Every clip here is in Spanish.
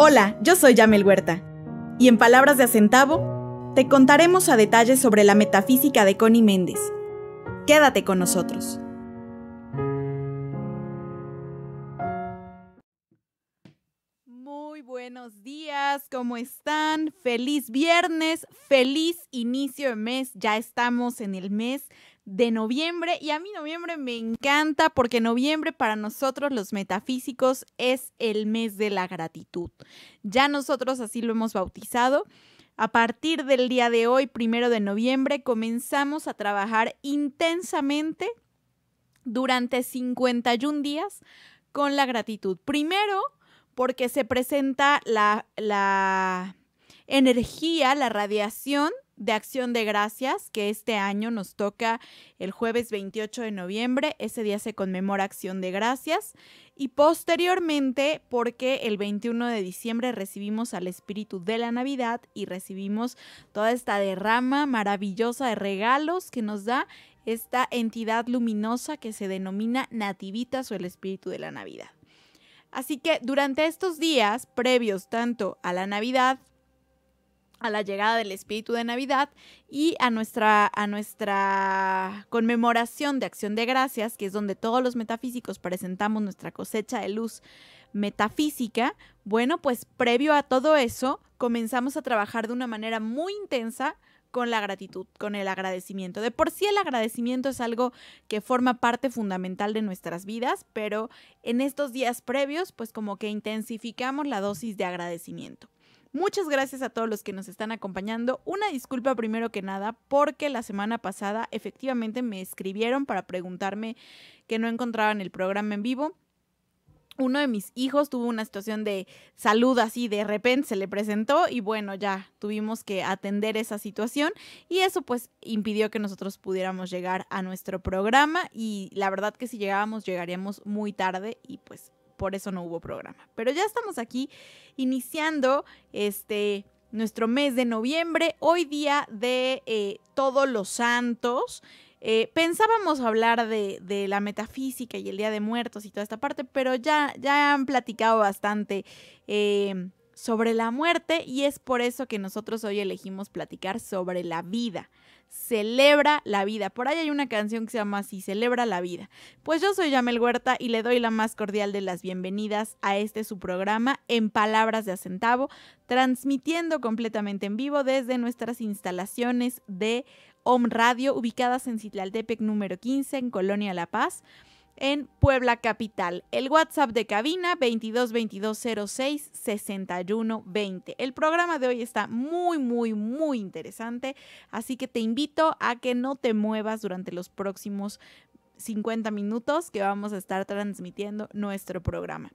Hola, yo soy Yamel Huerta. Y en Palabras de Acentavo, te contaremos a detalle sobre la metafísica de Connie Méndez. Quédate con nosotros. Muy buenos días, ¿cómo están? Feliz viernes, feliz inicio de mes. Ya estamos en el mes de noviembre y a mí noviembre me encanta porque noviembre para nosotros los metafísicos es el mes de la gratitud. Ya nosotros así lo hemos bautizado. A partir del día de hoy, primero de noviembre, comenzamos a trabajar intensamente durante 51 días con la gratitud. Primero, porque se presenta la, la energía, la radiación de Acción de Gracias, que este año nos toca el jueves 28 de noviembre. Ese día se conmemora Acción de Gracias. Y posteriormente, porque el 21 de diciembre recibimos al espíritu de la Navidad y recibimos toda esta derrama maravillosa de regalos que nos da esta entidad luminosa que se denomina Nativitas o el espíritu de la Navidad. Así que durante estos días, previos tanto a la Navidad a la llegada del espíritu de Navidad y a nuestra, a nuestra conmemoración de Acción de Gracias, que es donde todos los metafísicos presentamos nuestra cosecha de luz metafísica, bueno, pues previo a todo eso, comenzamos a trabajar de una manera muy intensa con la gratitud, con el agradecimiento. De por sí el agradecimiento es algo que forma parte fundamental de nuestras vidas, pero en estos días previos, pues como que intensificamos la dosis de agradecimiento. Muchas gracias a todos los que nos están acompañando. Una disculpa primero que nada porque la semana pasada efectivamente me escribieron para preguntarme que no encontraban el programa en vivo uno de mis hijos tuvo una situación de salud así de repente se le presentó y bueno, ya tuvimos que atender esa situación y eso pues impidió que nosotros pudiéramos llegar a nuestro programa y la verdad que si llegábamos llegaríamos muy tarde y pues por eso no hubo programa. Pero ya estamos aquí iniciando este nuestro mes de noviembre, hoy día de eh, todos los santos. Eh, pensábamos hablar de, la metafísica y el Día de Muertos y toda esta parte, pero ya, ya han platicado bastante eh, sobre la muerte y es por eso que nosotros hoy elegimos platicar sobre la vida celebra la vida. Por ahí hay una canción que se llama así, celebra la vida. Pues yo soy Yamel Huerta y le doy la más cordial de las bienvenidas a este su programa en palabras de acentavo, transmitiendo completamente en vivo desde nuestras instalaciones de Home Radio, ubicadas en Citlaltepec número 15, en Colonia La Paz en Puebla Capital. El WhatsApp de cabina 222206-6120. El programa de hoy está muy, muy, muy interesante, así que te invito a que no te muevas durante los próximos 50 minutos que vamos a estar transmitiendo nuestro programa.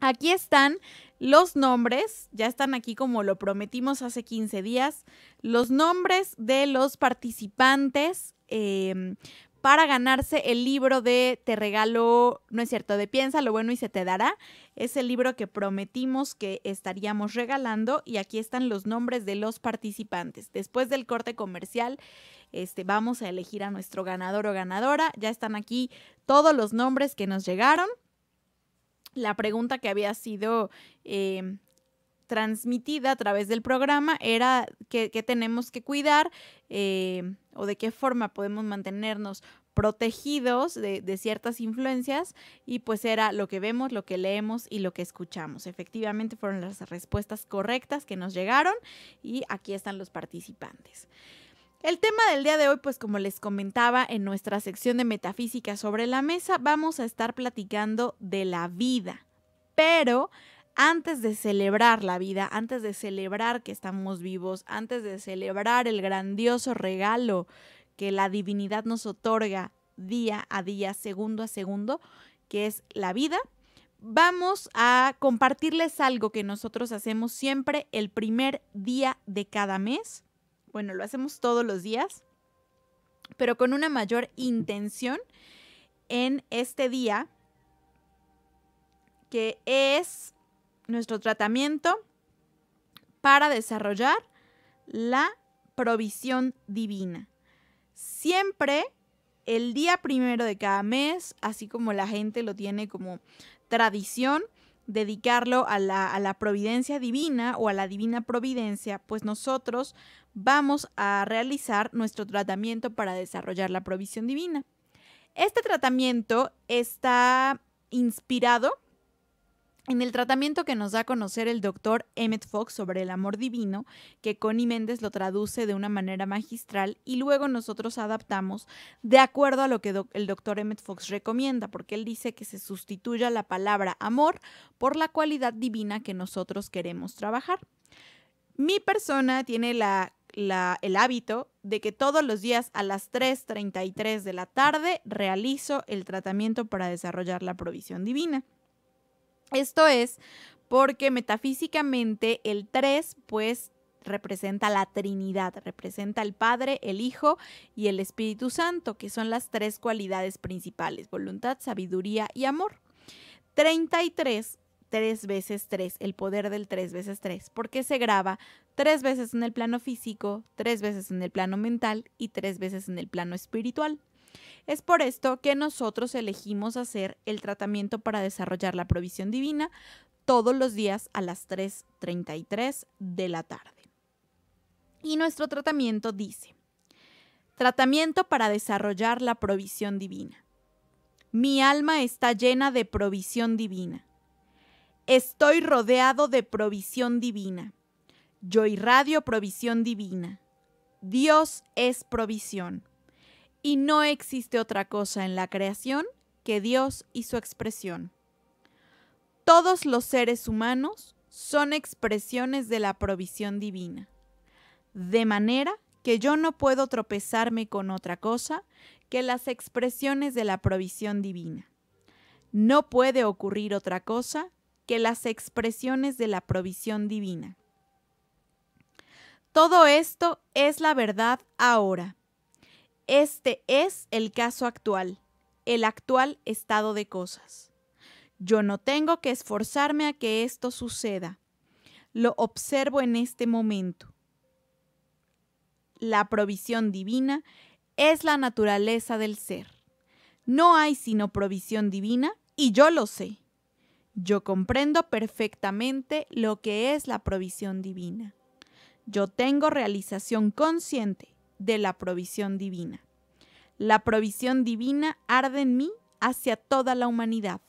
Aquí están los nombres, ya están aquí como lo prometimos hace 15 días, los nombres de los participantes em, para ganarse el libro de Te regalo, no es cierto, de Piensa lo bueno y se te dará. Es el libro que prometimos que estaríamos regalando y aquí están los nombres de los participantes. Después del corte comercial, este, vamos a elegir a nuestro ganador o ganadora. Ya están aquí todos los nombres que nos llegaron. La pregunta que había sido... Em, transmitida a través del programa era que, tenemos que cuidar eh, o de qué forma podemos mantenernos protegidos de, de, ciertas influencias y pues era lo que vemos, lo que leemos y lo que escuchamos. Efectivamente fueron las respuestas correctas que nos llegaron y aquí están los participantes. El tema del día de hoy, pues como les comentaba en nuestra sección de metafísica sobre la mesa, vamos a estar platicando de la vida, pero antes de celebrar la vida, antes de celebrar que estamos vivos, antes de celebrar el grandioso regalo que la divinidad nos otorga día a día, segundo a segundo, que es la vida, vamos a compartirles algo que nosotros hacemos siempre el primer día de cada mes. Bueno, lo hacemos todos los días, pero con una mayor intención en este día, que es nuestro tratamiento para desarrollar la provisión divina. Siempre el día primero de cada mes, así como la gente lo tiene como tradición, dedicarlo a la, providencia divina o a la divina providencia, pues nosotros vamos a realizar nuestro tratamiento para desarrollar la provisión divina. Este tratamiento está inspirado en el tratamiento que nos da a conocer el doctor Emmett Fox sobre el amor divino, que Connie Méndez lo traduce de una manera magistral y luego nosotros adaptamos de acuerdo a lo que el doctor Emmett Fox recomienda, porque él dice que se sustituya la palabra amor por la cualidad divina que nosotros queremos trabajar. Mi persona tiene el hábito de que todos los días a las 3.33 de la tarde realizo el tratamiento para desarrollar la provisión divina. Esto es porque metafísicamente el 3 pues representa la Trinidad, representa el Padre, el Hijo y el Espíritu Santo, que son las tres cualidades principales, voluntad, sabiduría y amor. 33 3 veces 3, el poder del 3 veces 3, porque se graba tres veces en el plano físico, tres veces en el plano mental y tres veces en el plano espiritual. Es por esto que nosotros elegimos hacer el tratamiento para desarrollar la provisión divina todos los días a las 3.33 de la tarde. Y nuestro tratamiento dice, tratamiento para desarrollar la provisión divina. Mi alma está llena de provisión divina. Estoy rodeado de provisión divina. Yo irradio provisión divina. Dios es provisión y no existe otra cosa en la creación que Dios y su expresión. Todos los seres humanos son expresiones de la provisión divina, de manera que yo no puedo tropezarme con otra cosa que las expresiones de la provisión divina. No puede ocurrir otra cosa que las expresiones de la provisión divina. Todo esto es la verdad ahora. Este es el caso actual, el actual estado de cosas. Yo no tengo que esforzarme a que esto suceda. Lo observo en este momento. La provisión divina es la naturaleza del ser. No hay sino provisión divina y yo lo sé. Yo comprendo perfectamente lo que es la provisión divina. Yo tengo realización consciente de la provisión divina. La provisión divina arde en mí hacia toda la humanidad.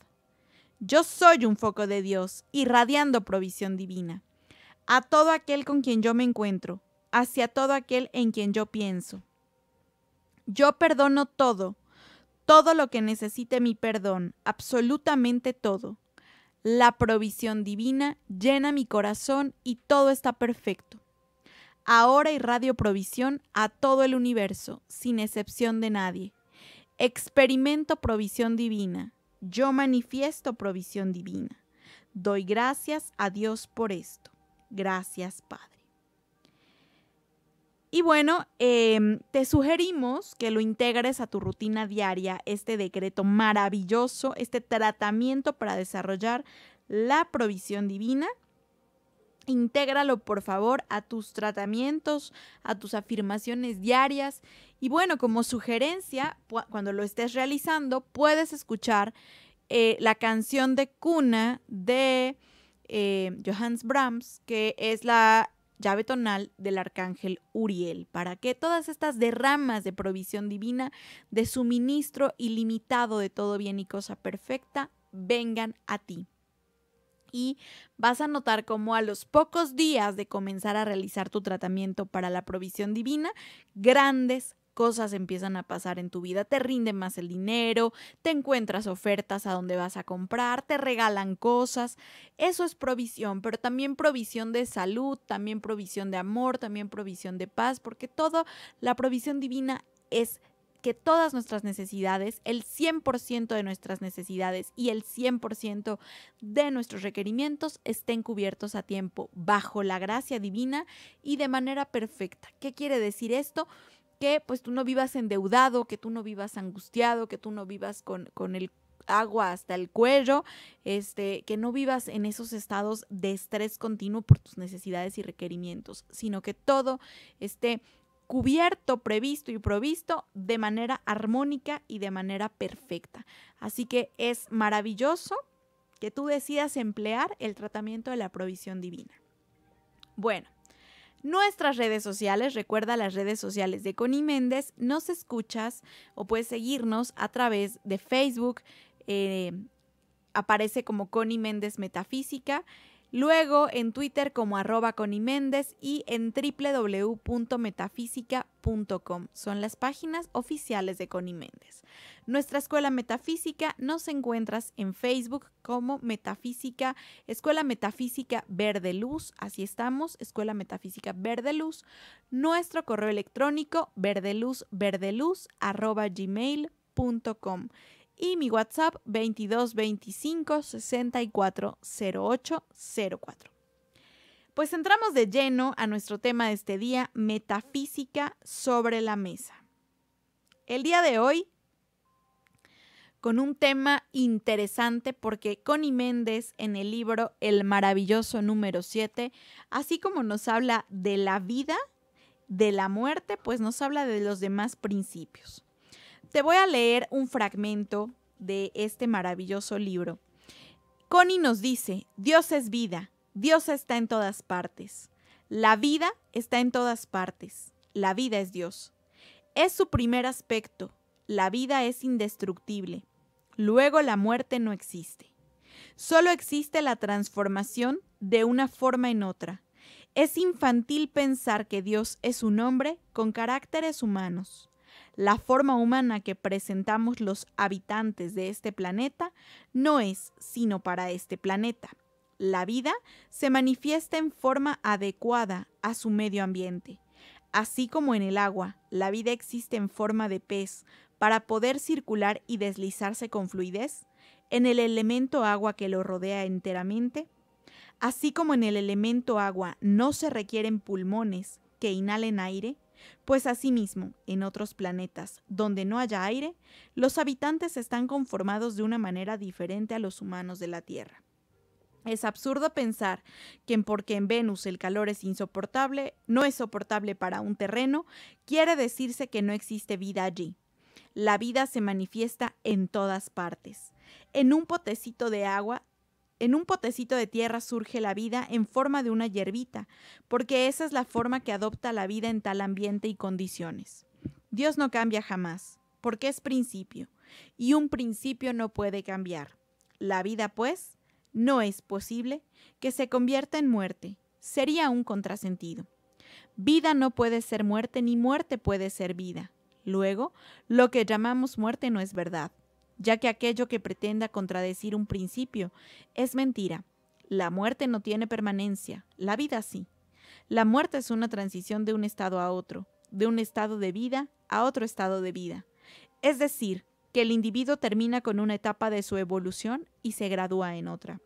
Yo soy un foco de Dios, irradiando provisión divina. A todo aquel con quien yo me encuentro, hacia todo aquel en quien yo pienso. Yo perdono todo, todo lo que necesite mi perdón, absolutamente todo. La provisión divina llena mi corazón y todo está perfecto ahora y Radio Provisión a todo el universo, sin excepción de nadie. Experimento provisión divina. Yo manifiesto provisión divina. Doy gracias a Dios por esto. Gracias, Padre. Y bueno, em, te sugerimos que lo integres a tu rutina diaria, este decreto maravilloso, este tratamiento para desarrollar la provisión divina Intégralo, por favor, a tus tratamientos, a tus afirmaciones diarias. Y bueno, como sugerencia, cuando lo estés realizando, puedes escuchar eh, la canción de cuna de eh, Johannes Brahms, que es la llave tonal del arcángel Uriel, para que todas estas derramas de provisión divina, de suministro ilimitado de todo bien y cosa perfecta, vengan a ti y vas a notar cómo a los pocos días de comenzar a realizar tu tratamiento para la provisión divina, grandes cosas empiezan a pasar en tu vida, te rinde más el dinero, te encuentras ofertas a donde vas a comprar, te regalan cosas, eso es provisión, pero también provisión de salud, también provisión de amor, también provisión de paz, porque toda la provisión divina es que todas nuestras necesidades, el 100% de nuestras necesidades y el 100% de nuestros requerimientos estén cubiertos a tiempo, bajo la gracia divina y de manera perfecta. ¿Qué quiere decir esto? Que pues tú no vivas endeudado, que tú no vivas angustiado, que tú no vivas con, el agua hasta el cuello, este, que no vivas en esos estados de estrés continuo por tus necesidades y requerimientos, sino que todo esté cubierto, previsto y provisto de manera armónica y de manera perfecta. Así que es maravilloso que tú decidas emplear el tratamiento de la provisión divina. Bueno, nuestras redes sociales, recuerda las redes sociales de Connie Méndez, nos escuchas o puedes seguirnos a través de Facebook, eh, aparece como Connie Méndez Metafísica Luego en Twitter como arroba coniméndez y en www.metafísica.com. Son las páginas oficiales de Coniméndez. Méndez. Nuestra Escuela Metafísica nos encuentras en Facebook como Metafísica, Escuela Metafísica Verde Luz, así estamos, Escuela Metafísica Verde Luz. Nuestro correo electrónico verdeluzverdeluz arroba gmail.com y mi WhatsApp 2225 640804. Pues entramos de lleno a nuestro tema de este día, metafísica sobre la mesa. El día de hoy, con un tema interesante porque Connie Méndez en el libro El maravilloso número 7, así como nos habla de la vida, de la muerte, pues nos habla de los demás principios te voy a leer un fragmento de este maravilloso libro. Connie nos dice, Dios es vida, Dios está en todas partes. La vida está en todas partes. La vida es Dios. Es su primer aspecto. La vida es indestructible. Luego la muerte no existe. Solo existe la transformación de una forma en otra. Es infantil pensar que Dios es un hombre con caracteres humanos la forma humana que presentamos los habitantes de este planeta no es sino para este planeta. La vida se manifiesta en forma adecuada a su medio ambiente. Así como en el agua, la vida existe en forma de pez para poder circular y deslizarse con fluidez, en el elemento agua que lo rodea enteramente, así como en el elemento agua no se requieren pulmones que inhalen aire, pues asimismo, en otros planetas donde no haya aire, los habitantes están conformados de una manera diferente a los humanos de la Tierra. Es absurdo pensar que porque en Venus el calor es insoportable, no es soportable para un terreno, quiere decirse que no existe vida allí. La vida se manifiesta en todas partes. En un potecito de agua en un potecito de tierra surge la vida en forma de una hierbita, porque esa es la forma que adopta la vida en tal ambiente y condiciones. Dios no cambia jamás, porque es principio, y un principio no puede cambiar. La vida, pues, no es posible que se convierta en muerte, sería un contrasentido. Vida no puede ser muerte, ni muerte puede ser vida. Luego, lo que llamamos muerte no es verdad, ya que aquello que pretenda contradecir un principio es mentira. La muerte no tiene permanencia, la vida sí. La muerte es una transición de un estado a otro, de un estado de vida a otro estado de vida. Es decir, que el individuo termina con una etapa de su evolución y se gradúa en otra.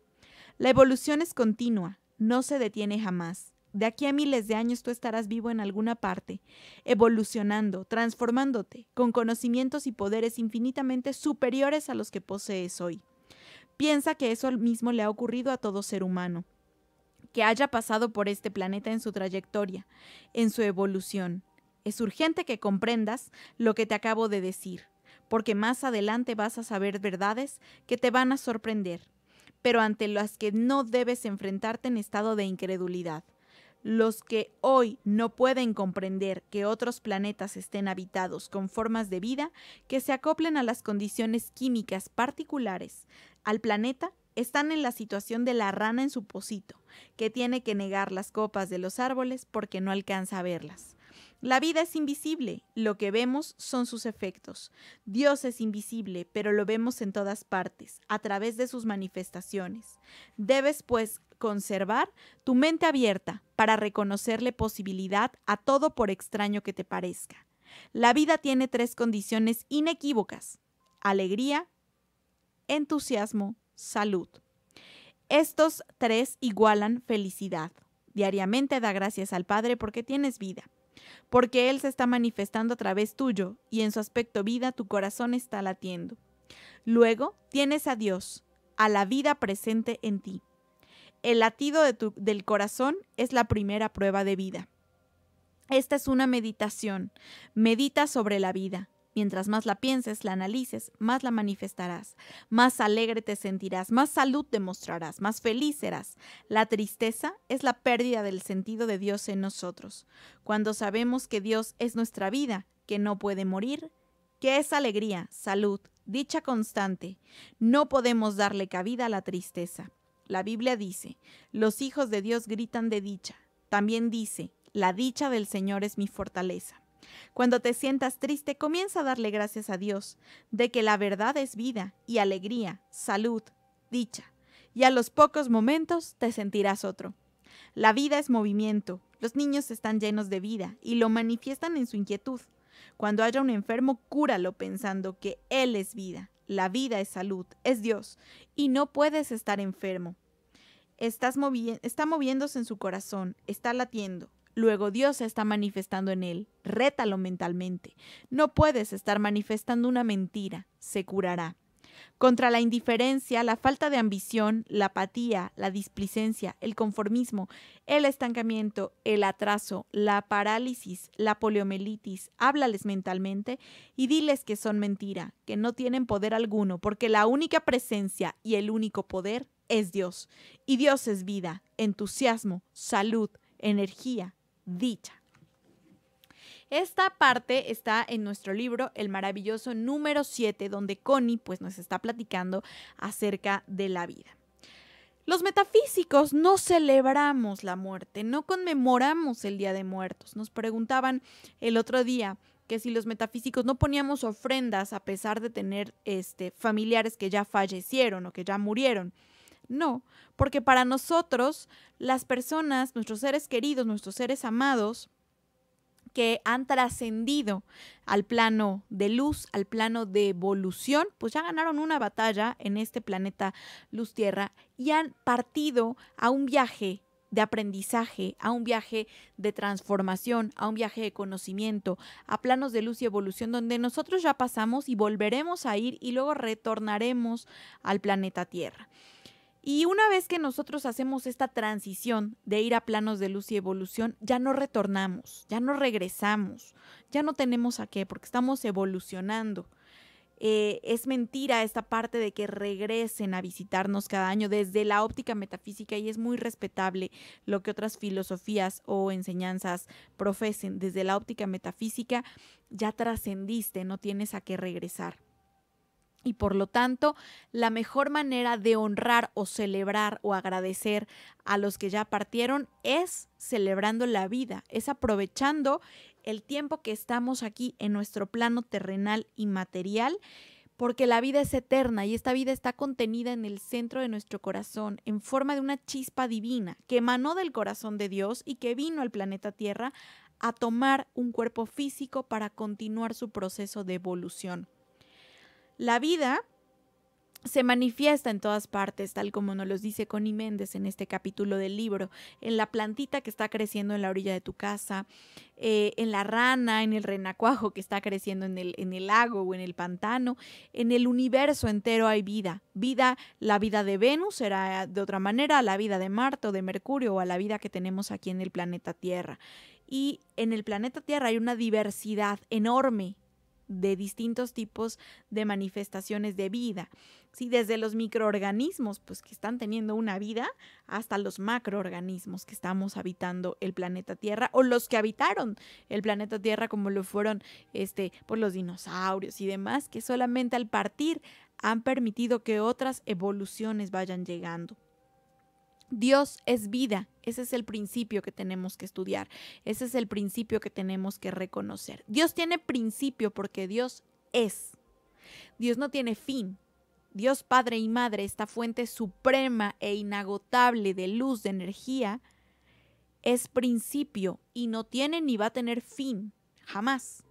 La evolución es continua, no se detiene jamás de aquí a miles de años tú estarás vivo en alguna parte, evolucionando, transformándote, con conocimientos y poderes infinitamente superiores a los que posees hoy. Piensa que eso mismo le ha ocurrido a todo ser humano, que haya pasado por este planeta en su trayectoria, en su evolución. Es urgente que comprendas lo que te acabo de decir, porque más adelante vas a saber verdades que te van a sorprender, pero ante las que no debes enfrentarte en estado de incredulidad los que hoy no pueden comprender que otros planetas estén habitados con formas de vida que se acoplen a las condiciones químicas particulares al planeta están en la situación de la rana en su pocito, que tiene que negar las copas de los árboles porque no alcanza a verlas. La vida es invisible, lo que vemos son sus efectos. Dios es invisible, pero lo vemos en todas partes, a través de sus manifestaciones. Debes, pues, conservar tu mente abierta para reconocerle posibilidad a todo por extraño que te parezca. La vida tiene tres condiciones inequívocas. Alegría, entusiasmo, salud. Estos tres igualan felicidad. Diariamente da gracias al Padre porque tienes vida porque Él se está manifestando a través tuyo y en su aspecto vida tu corazón está latiendo. Luego tienes a Dios, a la vida presente en ti. El latido del corazón es la primera prueba de vida. Esta es una meditación. Medita sobre la vida. Mientras más la pienses, la analices, más la manifestarás, más alegre te sentirás, más salud te mostrarás, más feliz serás. La tristeza es la pérdida del sentido de Dios en nosotros. Cuando sabemos que Dios es nuestra vida, que no puede morir, que es alegría, salud, dicha constante, no podemos darle cabida a la tristeza. La Biblia dice, los hijos de Dios gritan de dicha. También dice, la dicha del Señor es mi fortaleza. Cuando te sientas triste, comienza a darle gracias a Dios de que la verdad es vida y alegría, salud, dicha, y a los pocos momentos te sentirás otro. La vida es movimiento, los niños están llenos de vida y lo manifiestan en su inquietud. Cuando haya un enfermo, cúralo pensando que Él es vida, la vida es salud, es Dios, y no puedes estar enfermo. está moviéndose en su corazón, está latiendo, Luego Dios se está manifestando en él. Rétalo mentalmente. No puedes estar manifestando una mentira. Se curará. Contra la indiferencia, la falta de ambición, la apatía, la displicencia, el conformismo, el estancamiento, el atraso, la parálisis, la poliomielitis, háblales mentalmente y diles que son mentira, que no tienen poder alguno, porque la única presencia y el único poder es Dios. Y Dios es vida, entusiasmo, salud, energía, dicha. Esta parte está en nuestro libro, el maravilloso número 7, donde Connie pues, nos está platicando acerca de la vida. Los metafísicos no celebramos la muerte, no conmemoramos el Día de Muertos. Nos preguntaban el otro día que si los metafísicos no poníamos ofrendas a pesar de tener este, familiares que ya fallecieron o que ya murieron. No, porque para nosotros las personas, nuestros seres queridos, nuestros seres amados, que han trascendido al plano de luz, al plano de evolución, pues ya ganaron una batalla en este planeta Luz Tierra y han partido a un viaje de aprendizaje, a un viaje de transformación, a un viaje de conocimiento, a planos de luz y evolución donde nosotros ya pasamos y volveremos a ir y luego retornaremos al planeta Tierra. Y una vez que nosotros hacemos esta transición de ir a planos de luz y evolución, ya no retornamos, ya no regresamos, ya no tenemos a qué, porque estamos evolucionando. Eh, es mentira esta parte de que regresen a visitarnos cada año desde la óptica metafísica y es muy respetable lo que otras filosofías o enseñanzas profesen. Desde la óptica metafísica ya trascendiste, no tienes a qué regresar y por lo tanto la mejor manera de honrar o celebrar o agradecer a los que ya partieron es celebrando la vida, es aprovechando el tiempo que estamos aquí en nuestro plano terrenal y material, porque la vida es eterna y esta vida está contenida en el centro de nuestro corazón, en forma de una chispa divina que emanó del corazón de Dios y que vino al planeta Tierra a tomar un cuerpo físico para continuar su proceso de evolución. La vida se manifiesta en todas partes, tal como nos lo dice Connie Méndez en este capítulo del libro, en la plantita que está creciendo en la orilla de tu casa, eh, en la rana, en el renacuajo que está creciendo en el, lago o en el pantano, en el universo entero hay vida. Vida, la vida de Venus será de otra manera, la vida de Marte o de Mercurio o a la vida que tenemos aquí en el planeta Tierra. Y en el planeta Tierra hay una diversidad enorme de distintos tipos de manifestaciones de vida. desde los microorganismos, pues que están teniendo una vida, hasta los macroorganismos que estamos habitando el planeta Tierra, o los que habitaron el planeta Tierra, como lo fueron este, por pues, los dinosaurios y demás, que solamente al partir han permitido que otras evoluciones vayan llegando. Dios es vida. Ese es el principio que tenemos que estudiar. Ese es el principio que tenemos que reconocer. Dios tiene principio porque Dios es. Dios no tiene fin. Dios Padre y Madre, esta fuente suprema e inagotable de luz, de energía, es principio y no tiene ni va a tener fin, jamás.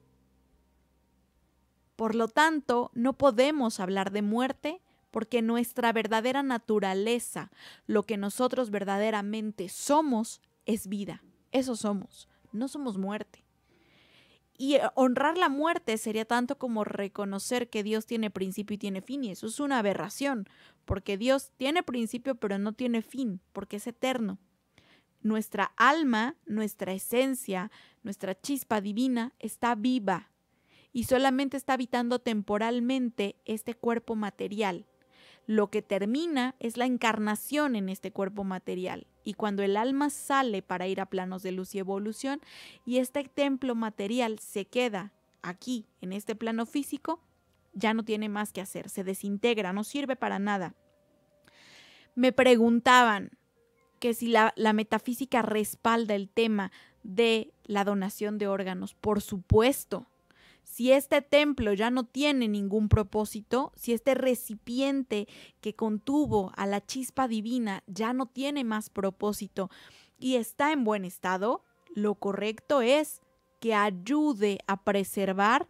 Por lo tanto, no podemos hablar de muerte porque nuestra verdadera naturaleza, lo que nosotros verdaderamente somos, es vida. Eso somos, no somos muerte. Y eh, honrar la muerte sería tanto como reconocer que Dios tiene principio y tiene fin, y eso es una aberración, porque Dios tiene principio pero no tiene fin, porque es eterno. Nuestra alma, nuestra esencia, nuestra chispa divina está viva y solamente está habitando temporalmente este cuerpo material. Lo que termina es la encarnación en este cuerpo material y cuando el alma sale para ir a planos de luz y evolución y este templo material se queda aquí, en este plano físico, ya no tiene más que hacer, se desintegra, no sirve para nada. Me preguntaban que si la, metafísica respalda el tema de la donación de órganos, por supuesto, si este templo ya no tiene ningún propósito, si este recipiente que contuvo a la chispa divina ya no tiene más propósito y está en buen estado, lo correcto es que ayude a preservar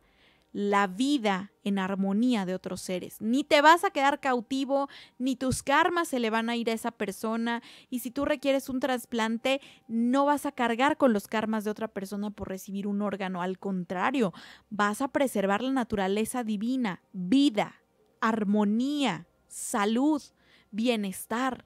la vida en armonía de otros seres. Ni te vas a quedar cautivo, ni tus karmas se le van a ir a esa persona. Y si tú requieres un trasplante, no vas a cargar con los karmas de otra persona por recibir un órgano. Al contrario, vas a preservar la naturaleza divina, vida, armonía, salud, bienestar.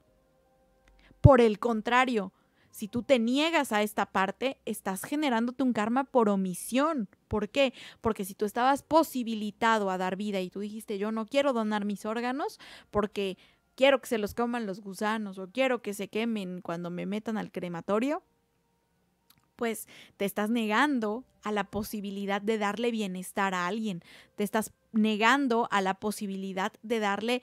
Por el contrario, si tú te niegas a esta parte, estás generándote un karma por omisión. ¿Por qué? Porque si tú estabas posibilitado a dar vida y tú dijiste, yo no quiero donar mis órganos porque quiero que se los coman los gusanos o quiero que se quemen cuando me metan al crematorio, pues te estás negando a la posibilidad de darle bienestar a alguien, te estás negando a la posibilidad de darle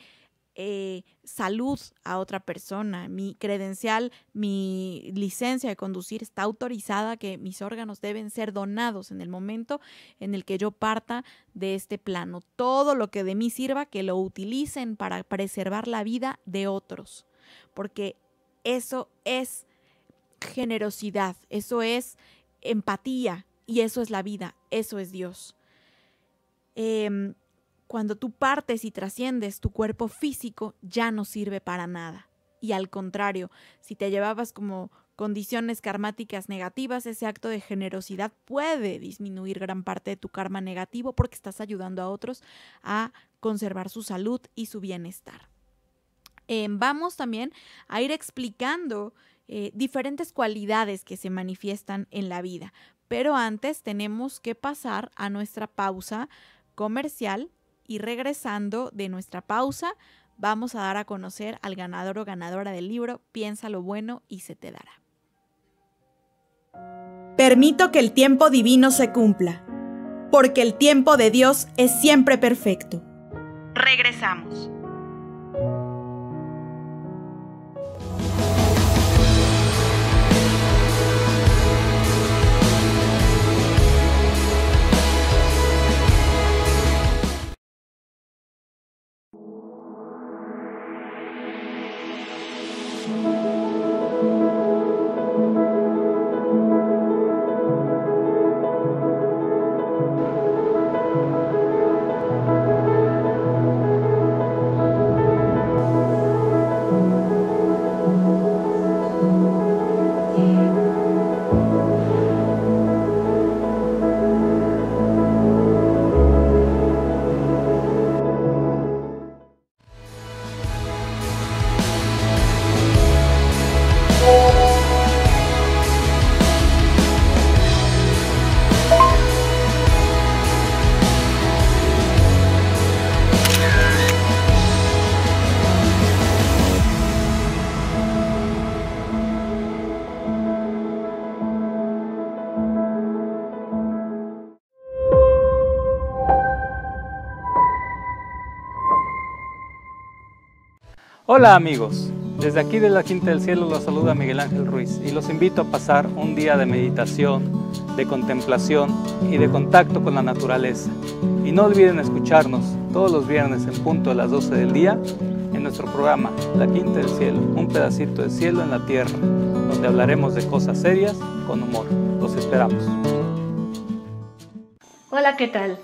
eh, salud a otra persona. Mi credencial, mi licencia de conducir está autorizada que mis órganos deben ser donados en el momento en el que yo parta de este plano. Todo lo que de mí sirva, que lo utilicen para preservar la vida de otros. Porque eso es generosidad, eso es empatía y eso es la vida, eso es Dios. Em, cuando tú partes y trasciendes, tu cuerpo físico ya no sirve para nada. Y al contrario, si te llevabas como condiciones karmáticas negativas, ese acto de generosidad puede disminuir gran parte de tu karma negativo porque estás ayudando a otros a conservar su salud y su bienestar. Em, vamos también a ir explicando eh, diferentes cualidades que se manifiestan en la vida, pero antes tenemos que pasar a nuestra pausa comercial y regresando de nuestra pausa, vamos a dar a conocer al ganador o ganadora del libro Piensa lo bueno y se te dará. Permito que el tiempo divino se cumpla, porque el tiempo de Dios es siempre perfecto. Regresamos. Hola amigos, desde aquí de la Quinta del Cielo los saluda Miguel Ángel Ruiz y los invito a pasar un día de meditación, de contemplación y de contacto con la naturaleza. Y no olviden escucharnos todos los viernes en punto a las 12 del día en nuestro programa La Quinta del Cielo, un pedacito de cielo en la tierra, donde hablaremos de cosas serias con humor. Los esperamos. Hola, ¿qué tal?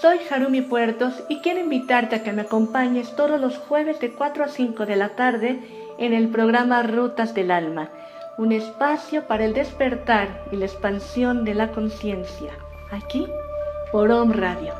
Soy Harumi Puertos y quiero invitarte a que me acompañes todos los jueves de 4 a 5 de la tarde en el programa Rutas del Alma, un espacio para el despertar y la expansión de la conciencia, aquí por Om Radio.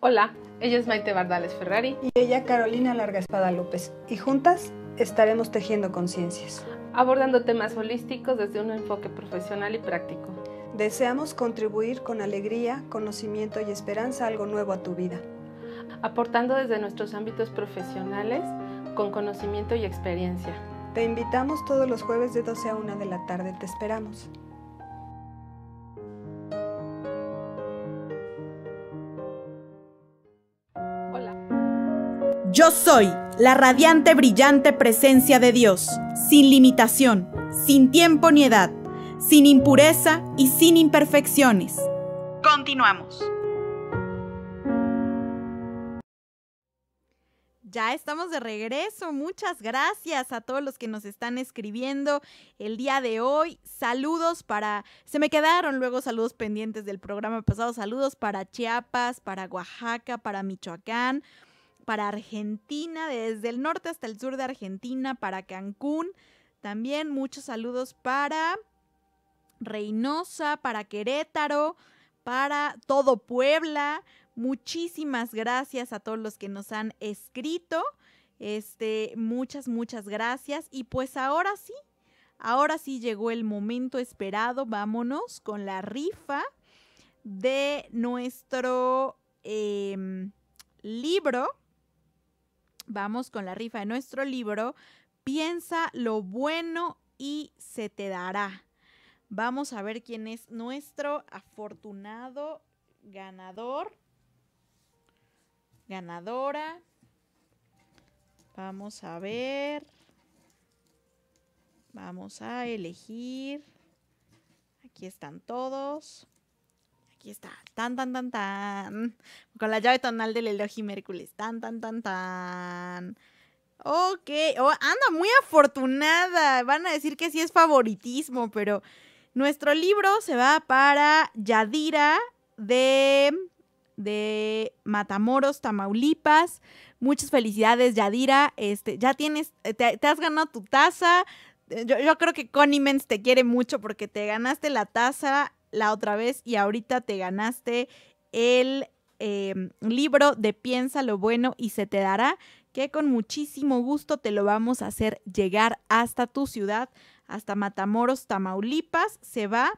Hola, ella es Maite Bardales Ferrari. Y ella Carolina Larga Espada López. Y juntas estaremos tejiendo conciencias. Abordando temas holísticos desde un enfoque profesional y práctico. Deseamos contribuir con alegría, conocimiento y esperanza algo nuevo a tu vida. Aportando desde nuestros ámbitos profesionales con conocimiento y experiencia. Te invitamos todos los jueves de 12 a 1 de la tarde. Te esperamos. Hola. Yo soy la radiante, brillante presencia de Dios, sin limitación, sin tiempo ni edad, sin impureza y sin imperfecciones. Continuamos. Ya estamos de regreso. Muchas gracias a todos los que nos están escribiendo el día de hoy. Saludos para... Se me quedaron luego saludos pendientes del programa pasado. Saludos para Chiapas, para Oaxaca, para Michoacán para Argentina, desde el norte hasta el sur de Argentina, para Cancún. También muchos saludos para Reynosa, para Querétaro, para todo Puebla. Muchísimas gracias a todos los que nos han escrito. Este, muchas, muchas gracias. Y pues ahora sí, ahora sí llegó el momento esperado. Vámonos con la rifa de nuestro em, libro Vamos con la rifa de nuestro libro. Piensa lo bueno y se te dará. Vamos a ver quién es nuestro afortunado ganador. Ganadora. Vamos a ver. Vamos a elegir. Aquí están todos. Aquí está. Tan, tan, tan, tan. Con la llave tonal del elogio Tan, tan, tan, tan. Ok. Oh, anda, muy afortunada. Van a decir que sí es favoritismo, pero nuestro libro se va para Yadira de, de Matamoros, Tamaulipas. Muchas felicidades, Yadira. Este, ya tienes, te, has ganado tu taza. Yo, yo, creo que Conimens te quiere mucho porque te ganaste la taza la otra vez y ahorita te ganaste el em, libro de Piensa lo bueno y se te dará, que con muchísimo gusto te lo vamos a hacer llegar hasta tu ciudad, hasta Matamoros, Tamaulipas. Se va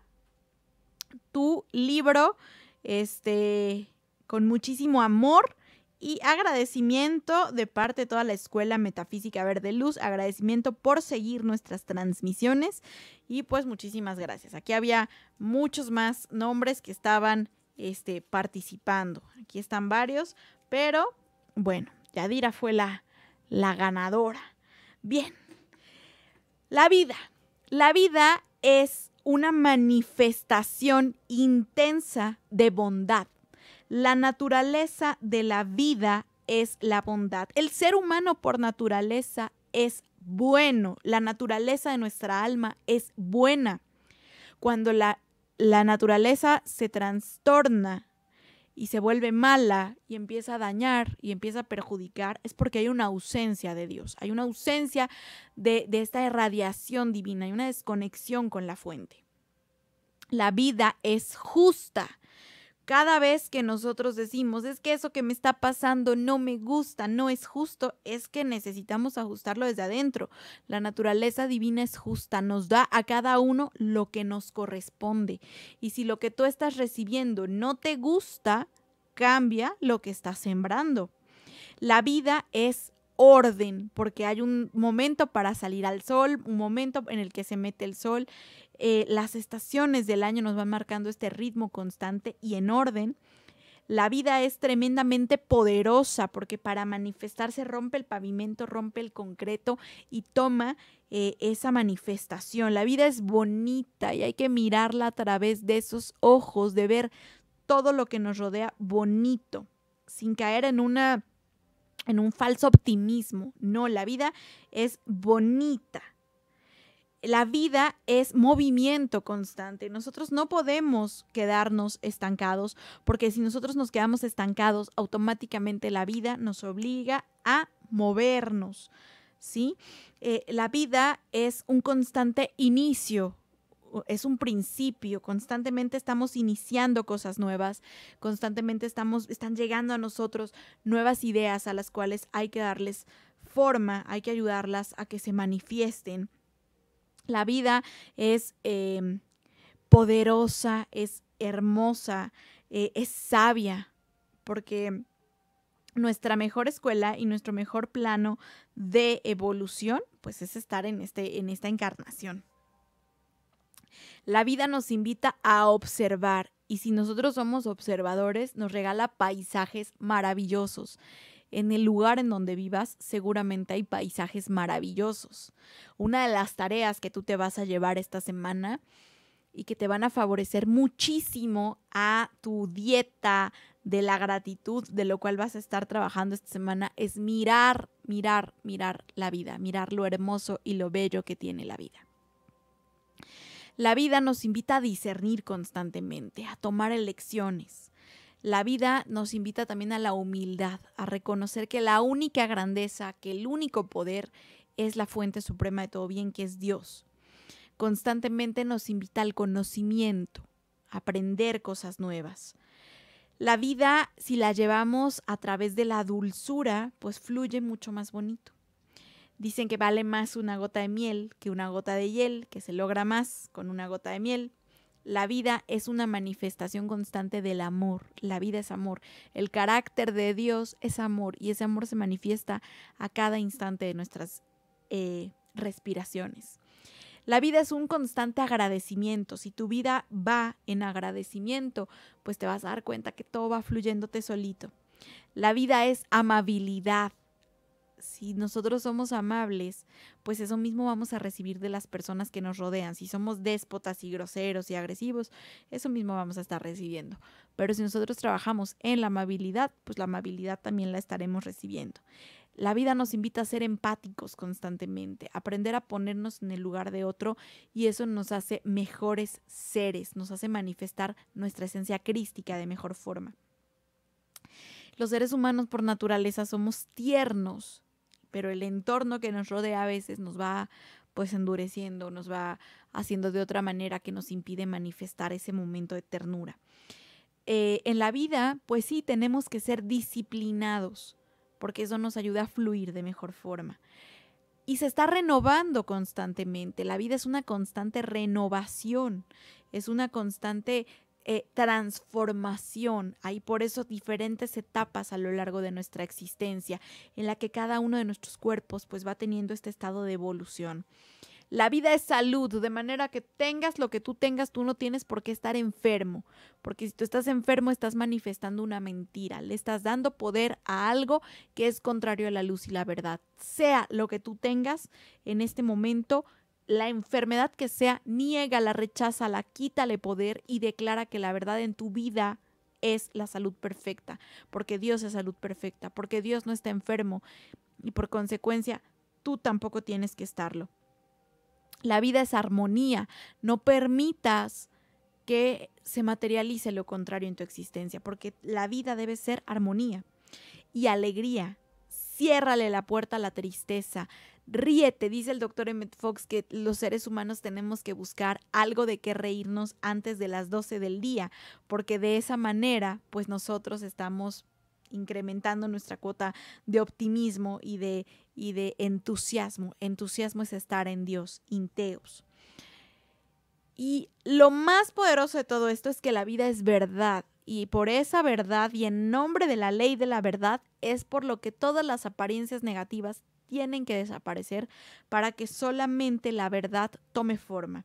tu libro, este, con muchísimo amor y agradecimiento de parte de toda la Escuela Metafísica Verde Luz, agradecimiento por seguir nuestras transmisiones y pues muchísimas gracias. Aquí había muchos más nombres que estaban este, participando. Aquí están varios, pero bueno, Yadira fue la, la ganadora. Bien, la vida. La vida es una manifestación intensa de bondad la naturaleza de la vida es la bondad. El ser humano por naturaleza es bueno. La naturaleza de nuestra alma es buena. Cuando la, naturaleza se trastorna y se vuelve mala y empieza a dañar y empieza a perjudicar, es porque hay una ausencia de Dios, hay una ausencia de, de esta irradiación divina, hay una desconexión con la fuente. La vida es justa. Cada vez que nosotros decimos, es que eso que me está pasando no me gusta, no es justo, es que necesitamos ajustarlo desde adentro. La naturaleza divina es justa, nos da a cada uno lo que nos corresponde. Y si lo que tú estás recibiendo no te gusta, cambia lo que estás sembrando. La vida es orden, porque hay un momento para salir al sol, un momento en el que se mete el sol eh, las estaciones del año nos van marcando este ritmo constante y en orden. La vida es tremendamente poderosa porque para manifestarse rompe el pavimento, rompe el concreto y toma eh, esa manifestación. La vida es bonita y hay que mirarla a través de esos ojos, de ver todo lo que nos rodea bonito, sin caer en una en un falso optimismo. No, la vida es bonita la vida es movimiento constante. Nosotros no podemos quedarnos estancados porque si nosotros nos quedamos estancados, automáticamente la vida nos obliga a movernos. ¿Sí? Eh, la vida es un constante inicio, es un principio, constantemente estamos iniciando cosas nuevas, constantemente estamos, están llegando a nosotros nuevas ideas a las cuales hay que darles forma, hay que ayudarlas a que se manifiesten. La vida es em, poderosa, es hermosa, eh, es sabia, porque nuestra mejor escuela y nuestro mejor plano de evolución, pues es estar en, este, en esta encarnación. La vida nos invita a observar y si nosotros somos observadores, nos regala paisajes maravillosos en el lugar en donde vivas seguramente hay paisajes maravillosos. Una de las tareas que tú te vas a llevar esta semana y que te van a favorecer muchísimo a tu dieta de la gratitud, de lo cual vas a estar trabajando esta semana, es mirar, mirar, mirar la vida, mirar lo hermoso y lo bello que tiene la vida. La vida nos invita a discernir constantemente, a tomar elecciones la vida nos invita también a la humildad, a reconocer que la única grandeza, que el único poder es la fuente suprema de todo bien, que es Dios. Constantemente nos invita al conocimiento, a aprender cosas nuevas. La vida, si la llevamos a través de la dulzura, pues fluye mucho más bonito. Dicen que vale más una gota de miel que una gota de hiel, que se logra más con una gota de miel. La vida es una manifestación constante del amor. La vida es amor. El carácter de Dios es amor y ese amor se manifiesta a cada instante de nuestras eh, respiraciones. La vida es un constante agradecimiento. Si tu vida va en agradecimiento, pues te vas a dar cuenta que todo va fluyéndote solito. La vida es amabilidad si nosotros somos amables, pues eso mismo vamos a recibir de las personas que nos rodean. Si somos déspotas y groseros y agresivos, eso mismo vamos a estar recibiendo. Pero si nosotros trabajamos en la amabilidad, pues la amabilidad también la estaremos recibiendo. La vida nos invita a ser empáticos constantemente, aprender a ponernos en el lugar de otro y eso nos hace mejores seres, nos hace manifestar nuestra esencia crística de mejor forma. Los seres humanos por naturaleza somos tiernos, pero el entorno que nos rodea a veces nos va pues endureciendo, nos va haciendo de otra manera que nos impide manifestar ese momento de ternura. Eh, en la vida, pues sí, tenemos que ser disciplinados, porque eso nos ayuda a fluir de mejor forma. Y se está renovando constantemente. La vida es una constante renovación, es una constante eh, transformación. Hay por eso diferentes etapas a lo largo de nuestra existencia en la que cada uno de nuestros cuerpos pues va teniendo este estado de evolución. La vida es salud, de manera que tengas lo que tú tengas, tú no tienes por qué estar enfermo, porque si tú estás enfermo estás manifestando una mentira, le estás dando poder a algo que es contrario a la luz y la verdad. Sea lo que tú tengas en este momento, la enfermedad que sea, niega, la rechaza, la quítale poder y declara que la verdad en tu vida es la salud perfecta, porque Dios es salud perfecta, porque Dios no está enfermo y por consecuencia tú tampoco tienes que estarlo. La vida es armonía, no permitas que se materialice lo contrario en tu existencia, porque la vida debe ser armonía y alegría. Ciérrale la puerta a la tristeza, Ríete, dice el doctor Emmett Fox que los seres humanos tenemos que buscar algo de qué reírnos antes de las 12 del día, porque de esa manera, pues nosotros estamos incrementando nuestra cuota de optimismo y de, y de entusiasmo. Entusiasmo es estar en Dios, inteos. Y lo más poderoso de todo esto es que la vida es verdad. Y por esa verdad y en nombre de la ley de la verdad es por lo que todas las apariencias negativas tienen que desaparecer para que solamente la verdad tome forma.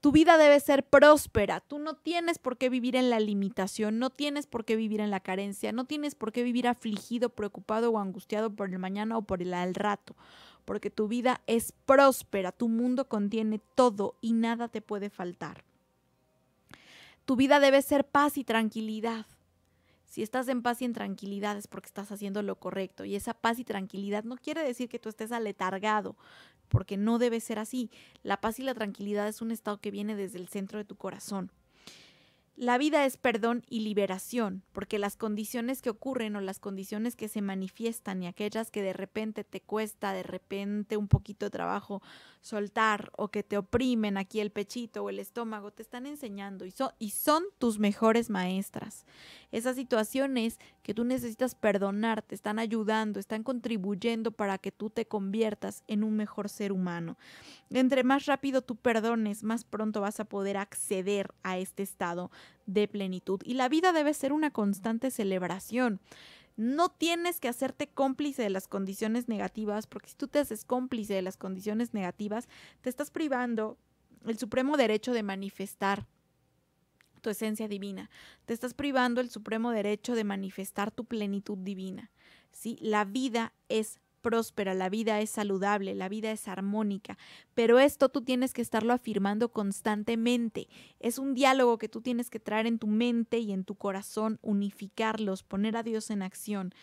Tu vida debe ser próspera. Tú no tienes por qué vivir en la limitación, no tienes por qué vivir en la carencia, no tienes por qué vivir afligido, preocupado o angustiado por el mañana o por el al rato, porque tu vida es próspera, tu mundo contiene todo y nada te puede faltar. Tu vida debe ser paz y tranquilidad. Si estás en paz y en tranquilidad es porque estás haciendo lo correcto. Y esa paz y tranquilidad no quiere decir que tú estés aletargado, porque no debe ser así. La paz y la tranquilidad es un estado que viene desde el centro de tu corazón. La vida es perdón y liberación, porque las condiciones que ocurren o las condiciones que se manifiestan y aquellas que de repente te cuesta, de repente un poquito de trabajo soltar o que te oprimen aquí el pechito o el estómago, te están enseñando y son tus mejores maestras esas situaciones que tú necesitas perdonar te están ayudando, están contribuyendo para que tú te conviertas en un mejor ser humano. Entre más rápido tú perdones, más pronto vas a poder acceder a este estado de plenitud. Y la vida debe ser una constante celebración. No tienes que hacerte cómplice de las condiciones negativas, porque si tú te haces cómplice de las condiciones negativas, te estás privando el supremo derecho de manifestar tu esencia divina. Te estás privando el supremo derecho de manifestar tu plenitud divina. ¿sí? La vida es próspera, la vida es saludable, la vida es armónica, pero esto tú tienes que estarlo afirmando constantemente. Es un diálogo que tú tienes que traer en tu mente y en tu corazón, unificarlos, poner a Dios en acción.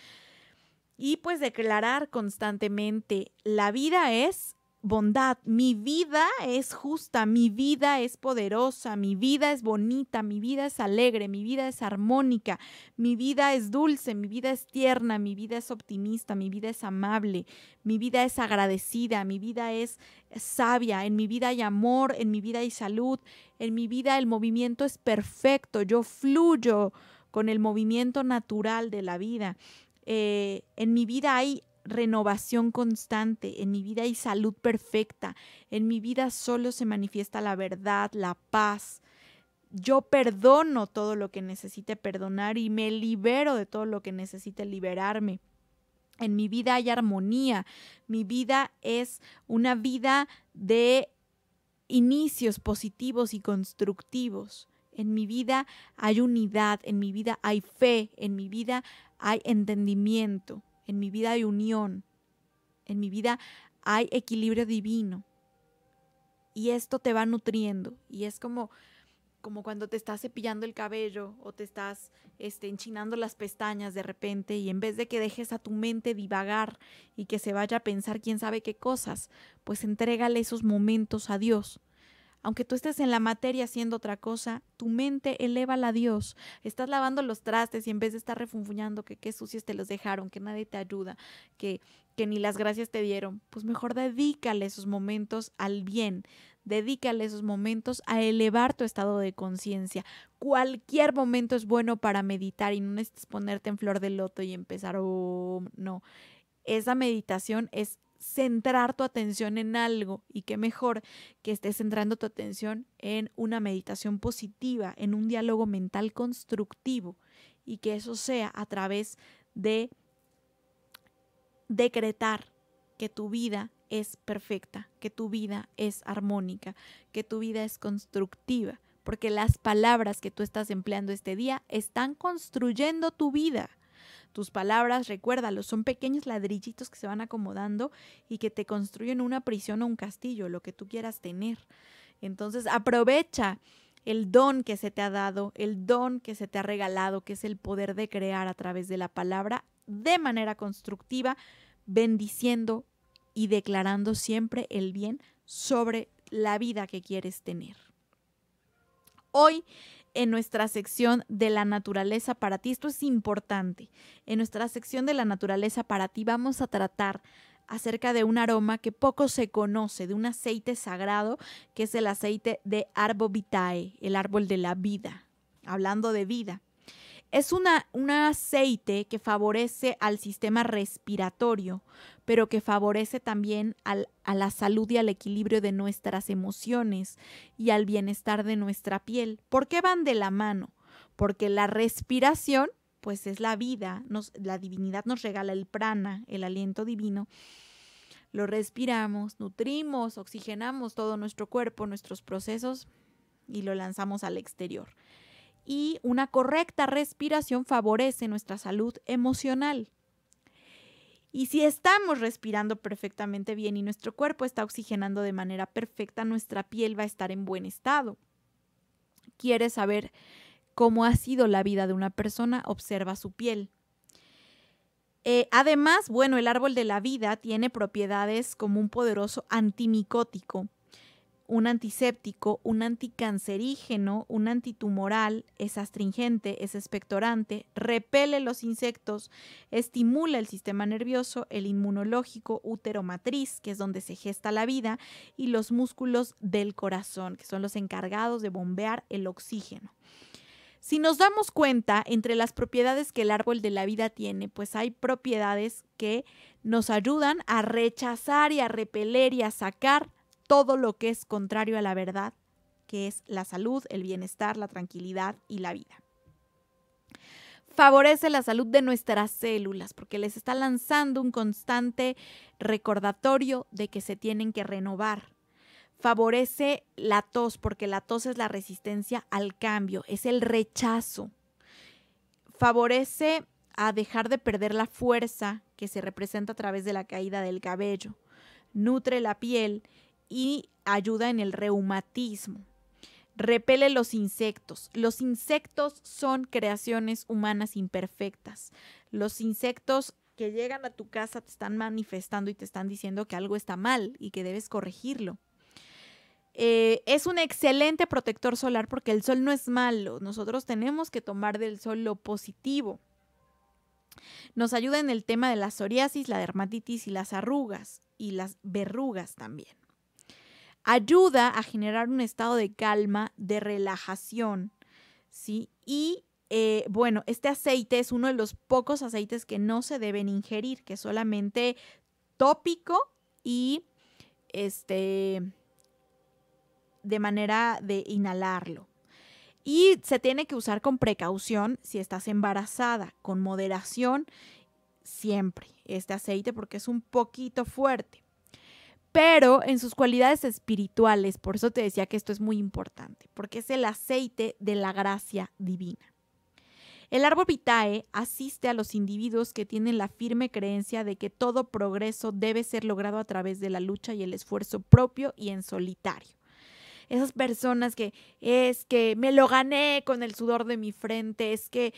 Y pues declarar constantemente, la vida es bondad, mi vida es justa, mi vida es poderosa, mi vida es bonita, mi vida es alegre, mi vida es armónica, mi vida es dulce, mi vida es tierna, mi vida es optimista, mi vida es amable, mi vida es agradecida, mi vida es sabia, en mi vida hay amor, en mi vida hay salud, en mi vida el movimiento es perfecto, yo fluyo con el movimiento natural de la vida. en mi vida hay renovación constante en mi vida y salud perfecta. En mi vida solo se manifiesta la verdad, la paz. Yo perdono todo lo que necesite perdonar y me libero de todo lo que necesite liberarme. En mi vida hay armonía. Mi vida es una vida de inicios positivos y constructivos. En mi vida hay unidad, en mi vida hay fe, en mi vida hay entendimiento en mi vida hay unión, en mi vida hay equilibrio divino. Y esto te va nutriendo y es como como cuando te estás cepillando el cabello o te estás este, enchinando las pestañas de repente y en vez de que dejes a tu mente divagar y que se vaya a pensar quién sabe qué cosas, pues entrégale esos momentos a Dios aunque tú estés en la materia haciendo otra cosa, tu mente eleva a Dios. Estás lavando los trastes y en vez de estar refunfuñando que qué sucias te los dejaron, que nadie te ayuda, que, que ni las gracias te dieron, pues mejor dedícale esos momentos al bien. Dedícale esos momentos a elevar tu estado de conciencia. Cualquier momento es bueno para meditar y no es ponerte en flor de loto y empezar, oh, no. Esa meditación es centrar tu atención en algo y qué mejor que estés centrando tu atención en una meditación positiva, en un diálogo mental constructivo y que eso sea a través de decretar que tu vida es perfecta, que tu vida es armónica, que tu vida es constructiva, porque las palabras que tú estás empleando este día están construyendo tu vida tus palabras, recuérdalo, son pequeños ladrillitos que se van acomodando y que te construyen una prisión o un castillo, lo que tú quieras tener. Entonces, aprovecha el don que se te ha dado, el don que se te ha regalado, que es el poder de crear a través de la palabra de manera constructiva, bendiciendo y declarando siempre el bien sobre la vida que quieres tener. Hoy en nuestra sección de la naturaleza para ti. Esto es importante. En nuestra sección de la naturaleza para ti vamos a tratar acerca de un aroma que poco se conoce, de un aceite sagrado que es el aceite de vitae, el árbol de la vida, hablando de vida. Es una, un aceite que favorece al sistema respiratorio, pero que favorece también a la salud y al equilibrio de nuestras emociones y al bienestar de nuestra piel. ¿Por qué van de la mano? Porque la respiración, pues es la vida, la divinidad nos regala el prana, el aliento divino lo respiramos, nutrimos, oxigenamos todo nuestro cuerpo, nuestros procesos y lo lanzamos al exterior y una correcta respiración favorece nuestra salud emocional. Y si estamos respirando perfectamente bien y nuestro cuerpo está oxigenando de manera perfecta, nuestra piel va a estar en buen estado. ¿Quieres saber cómo ha sido la vida de una persona? Observa su piel. Eh, además, bueno, el árbol de la vida tiene propiedades como un poderoso antimicótico un antiséptico, un anticancerígeno, un antitumoral, es astringente, es expectorante, repele los insectos, estimula el sistema nervioso, el inmunológico, útero matriz, que es donde se gesta la vida, y los músculos del corazón, que son los encargados de bombear el oxígeno. Si nos damos cuenta, entre las propiedades que el árbol de la vida tiene, pues hay propiedades que nos ayudan a rechazar y a repeler y a sacar todo lo que es contrario a la verdad, que es la salud, el bienestar, la tranquilidad y la vida. Favorece la salud de nuestras células porque les está lanzando un constante recordatorio de que se tienen que renovar, favorece la tos, porque la tos es la resistencia al cambio, es el rechazo. Favorece a dejar de perder la fuerza que se representa a través de la caída del cabello. Nutre la piel y ayuda en el reumatismo. Repele los insectos. Los insectos son creaciones humanas imperfectas. Los insectos que llegan a tu casa te están manifestando y te están diciendo que algo está mal y que debes corregirlo. Eh, es un excelente protector solar porque el sol no es malo. Nosotros tenemos que tomar del sol lo positivo. Nos ayuda en el tema de la psoriasis, la dermatitis y las arrugas y las verrugas también ayuda a generar un estado de calma, de relajación, ¿sí? Y eh, bueno, este aceite es uno de los pocos aceites que no se deben ingerir, que es solamente tópico y este de manera de inhalarlo. Y se tiene que usar con precaución si estás embarazada, con moderación siempre este aceite porque es un poquito fuerte pero en sus cualidades espirituales. Por eso te decía que esto es muy importante, porque es el aceite de la gracia divina. El árbol vitae asiste a los individuos que tienen la firme creencia de que todo progreso debe ser logrado a través de la lucha y el esfuerzo propio y en solitario esas personas que es que me lo gané con el sudor de mi frente, es que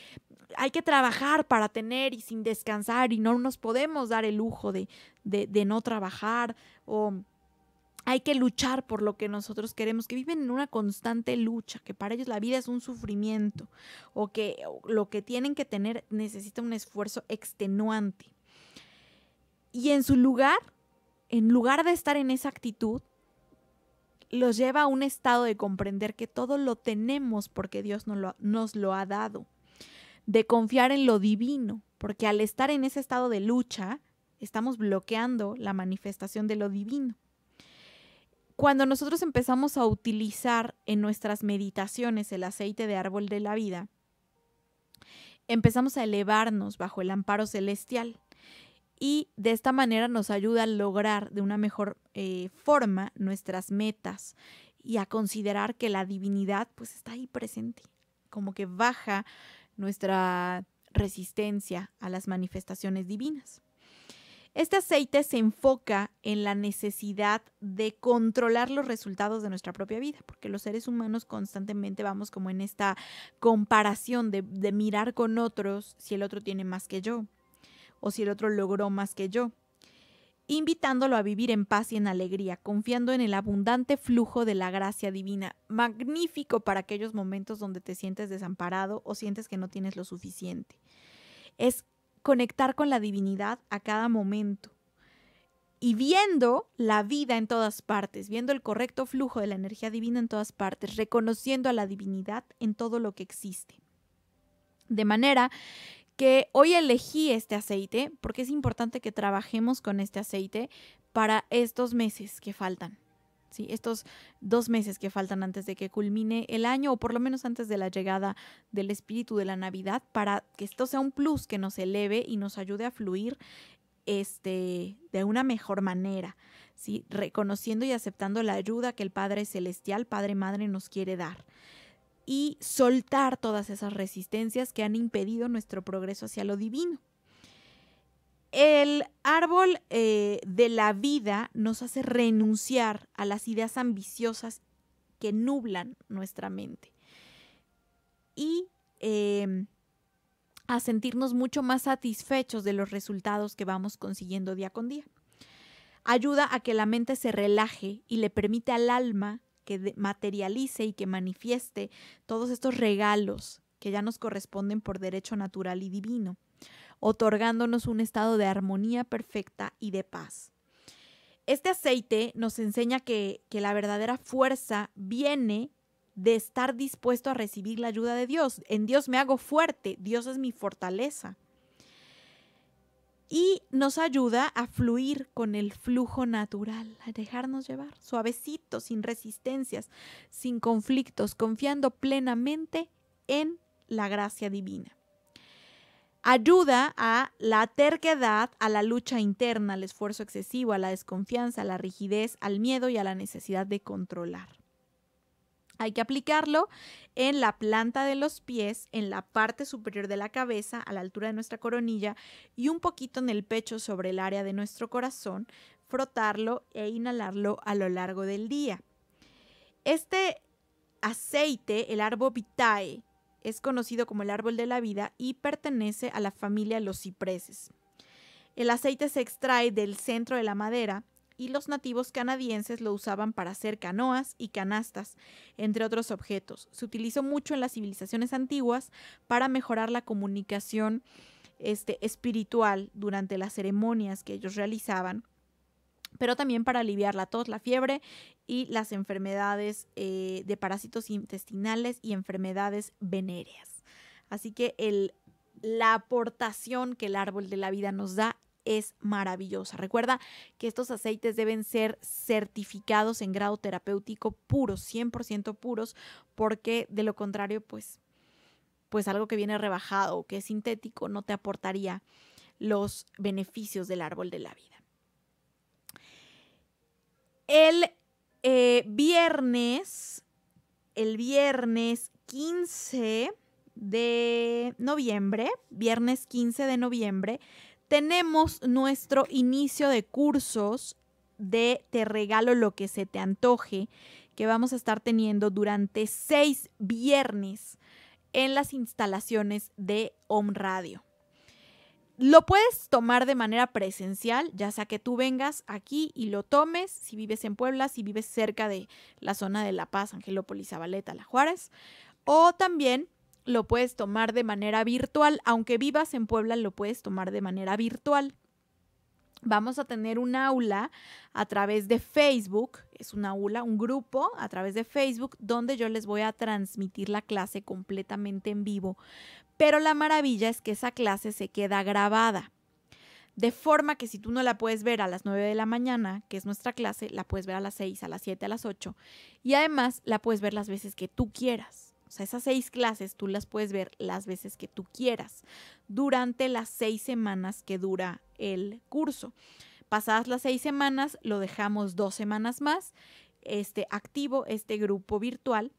hay que trabajar para tener y sin descansar y no nos podemos dar el lujo de, no trabajar o hay que luchar por lo que nosotros queremos, que viven en una constante lucha, que para ellos la vida es un sufrimiento o que lo que tienen que tener necesita un esfuerzo extenuante. Y en su lugar, en lugar de estar en esa actitud, los lleva a un estado de comprender que todo lo tenemos porque Dios nos lo, nos lo ha dado, de confiar en lo divino, porque al estar en ese estado de lucha, estamos bloqueando la manifestación de lo divino. Cuando nosotros empezamos a utilizar en nuestras meditaciones el aceite de árbol de la vida, empezamos a elevarnos bajo el amparo celestial y de esta manera nos ayuda a lograr de una mejor eh, forma nuestras metas y a considerar que la divinidad pues está ahí presente, como que baja nuestra resistencia a las manifestaciones divinas. Este aceite se enfoca en la necesidad de controlar los resultados de nuestra propia vida, porque los seres humanos constantemente vamos como en esta comparación de mirar con otros si el otro tiene más que yo, o si el otro logró más que yo, invitándolo a vivir en paz y en alegría, confiando en el abundante flujo de la gracia divina, magnífico para aquellos momentos donde te sientes desamparado o sientes que no tienes lo suficiente. Es conectar con la divinidad a cada momento y viendo la vida en todas partes, viendo el correcto flujo de la energía divina en todas partes, reconociendo a la divinidad en todo lo que existe. De manera que hoy elegí este aceite porque es importante que trabajemos con este aceite para estos meses que faltan. ¿sí? Estos dos meses que faltan antes de que culmine el año o por lo menos antes de la llegada del espíritu de la Navidad para que esto sea un plus que nos eleve y nos ayude a fluir este, de una mejor manera, ¿sí? reconociendo y aceptando la ayuda que el Padre Celestial, Padre Madre nos quiere dar y soltar todas esas resistencias que han impedido nuestro progreso hacia lo divino. El árbol eh, de la vida nos hace renunciar a las ideas ambiciosas que nublan nuestra mente y em, a sentirnos mucho más satisfechos de los resultados que vamos consiguiendo día con día. Ayuda a que la mente se relaje y le permite al alma que materialice y que manifieste todos estos regalos que ya nos corresponden por derecho natural y divino, otorgándonos un estado de armonía perfecta y de paz. Este aceite nos enseña que, que la verdadera fuerza viene de estar dispuesto a recibir la ayuda de Dios. En Dios me hago fuerte, Dios es mi fortaleza y nos ayuda a fluir con el flujo natural, a dejarnos llevar, suavecito, sin resistencias, sin conflictos, confiando plenamente en la gracia divina. Ayuda a la terquedad, a la lucha interna, al esfuerzo excesivo, a la desconfianza, a la rigidez, al miedo y a la necesidad de controlar. Hay que aplicarlo en la planta de los pies, en la parte superior de la cabeza, a la altura de nuestra coronilla y un poquito en el pecho sobre el área de nuestro corazón, frotarlo e inhalarlo a lo largo del día. Este aceite, el árbol vitae, es conocido como el árbol de la vida y pertenece a la familia los cipreses. El aceite se extrae del centro de la madera y los nativos canadienses lo usaban para hacer canoas y canastas, entre otros objetos. Se utilizó mucho en las civilizaciones antiguas para mejorar la comunicación este, espiritual durante las ceremonias que ellos realizaban pero también para aliviar la tos, la fiebre y las enfermedades eh, de parásitos intestinales y enfermedades venéreas. Así que el, la aportación que el árbol de la vida nos da es maravillosa. Recuerda que estos aceites deben ser certificados en grado terapéutico puros, 100% puros, porque de lo contrario, pues, pues algo que viene rebajado o que es sintético no te aportaría los beneficios del árbol de la vida. El eh, viernes, el viernes 15 de noviembre, viernes 15 de noviembre, tenemos nuestro inicio de cursos de Te regalo lo que se te antoje, que vamos a estar teniendo durante seis viernes en las instalaciones de Home Radio. Lo puedes tomar de manera presencial, ya sea que tú vengas aquí y lo tomes, si vives en Puebla, si vives cerca de la zona de La Paz, Angelópolis, Zabaleta, La Juárez, o también lo puedes tomar de manera virtual. Aunque vivas en Puebla, lo puedes tomar de manera virtual. Vamos a tener un aula a través de Facebook, es un aula, un grupo a través de Facebook, donde yo les voy a transmitir la clase completamente en vivo. Pero la maravilla es que esa clase se queda grabada. De forma que si tú no la puedes ver a las 9 de la mañana, que es nuestra clase, la puedes ver a las 6, a las 7, a las 8. Y además la puedes ver las veces que tú quieras. O sea, esas seis clases tú las puedes ver las veces que tú quieras durante las seis semanas que dura el curso. Pasadas las seis semanas, lo dejamos dos semanas más este, activo, este grupo virtual.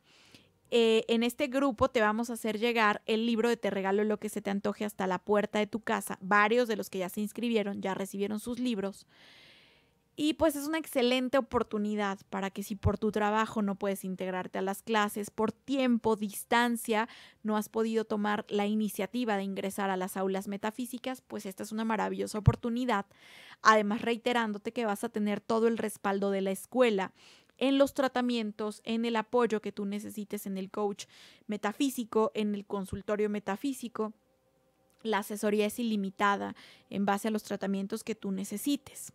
Eh, en este grupo te vamos a hacer llegar el libro de Te regalo lo que se te antoje hasta la puerta de tu casa. Varios de los que ya se inscribieron ya recibieron sus libros. Y pues es una excelente oportunidad para que si por tu trabajo no puedes integrarte a las clases, por tiempo, distancia, no has podido tomar la iniciativa de ingresar a las aulas metafísicas, pues esta es una maravillosa oportunidad. Además, reiterándote que vas a tener todo el respaldo de la escuela en los tratamientos, en el apoyo que tú necesites en el coach metafísico, en el consultorio metafísico. La asesoría es ilimitada en base a los tratamientos que tú necesites.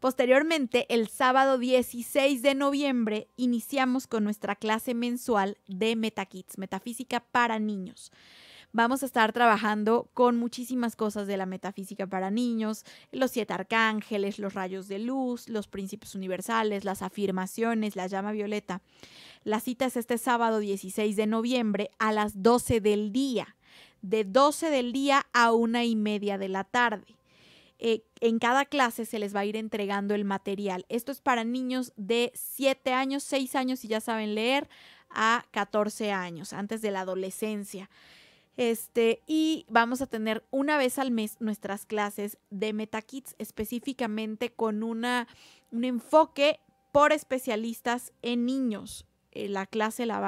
Posteriormente, el sábado 16 de noviembre, iniciamos con nuestra clase mensual de MetaKids, Metafísica para Niños vamos a estar trabajando con muchísimas cosas de la metafísica para niños, los siete arcángeles, los rayos de luz, los principios universales, las afirmaciones, la llama violeta. La cita es este sábado 16 de noviembre a las 12 del día, de 12 del día a una y media de la tarde. Eh, en cada clase se les va a ir entregando el material. Esto es para niños de 7 años, 6 años si ya saben leer, a 14 años, antes de la adolescencia. Este, y vamos a tener una vez al mes nuestras clases de MetaKids, específicamente con una, un enfoque por especialistas en niños. Eh, la clase la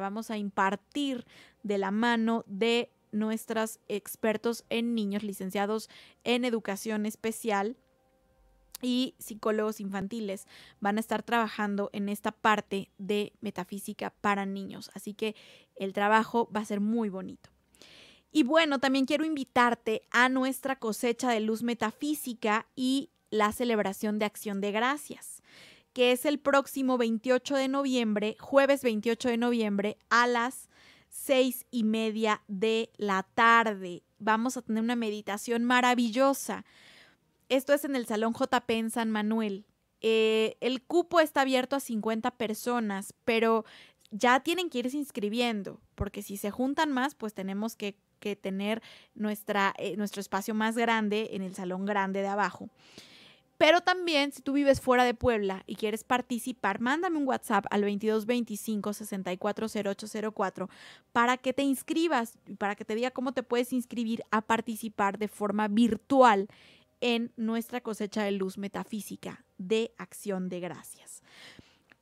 vamos a impartir de la mano de nuestros expertos en niños licenciados en educación especial y psicólogos infantiles van a estar trabajando en esta parte de metafísica para niños. Así que el trabajo va a ser muy bonito. Y bueno, también quiero invitarte a nuestra cosecha de luz metafísica y la celebración de acción de gracias, que es el próximo 28 de noviembre, jueves 28 de noviembre a las seis y media de la tarde. Vamos a tener una meditación maravillosa. Esto es en el Salón JP en San Manuel. Eh, el cupo está abierto a 50 personas, pero ya tienen que irse inscribiendo, porque si se juntan más, pues tenemos que, tener nuestra, eh, nuestro espacio más grande en el salón grande de abajo. Pero también, si tú vives fuera de Puebla y quieres participar, mándame un WhatsApp al 2225-640804 para que te inscribas y para que te diga cómo te puedes inscribir a participar de forma virtual en nuestra cosecha de luz metafísica de acción de gracias.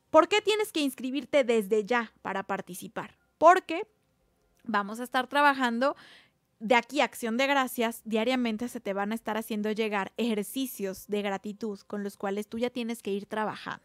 ¿Por qué tienes que inscribirte desde ya para participar? Porque vamos a estar trabajando de aquí Acción de Gracias, diariamente se te van a estar haciendo llegar ejercicios de gratitud con los cuales tú ya tienes que ir trabajando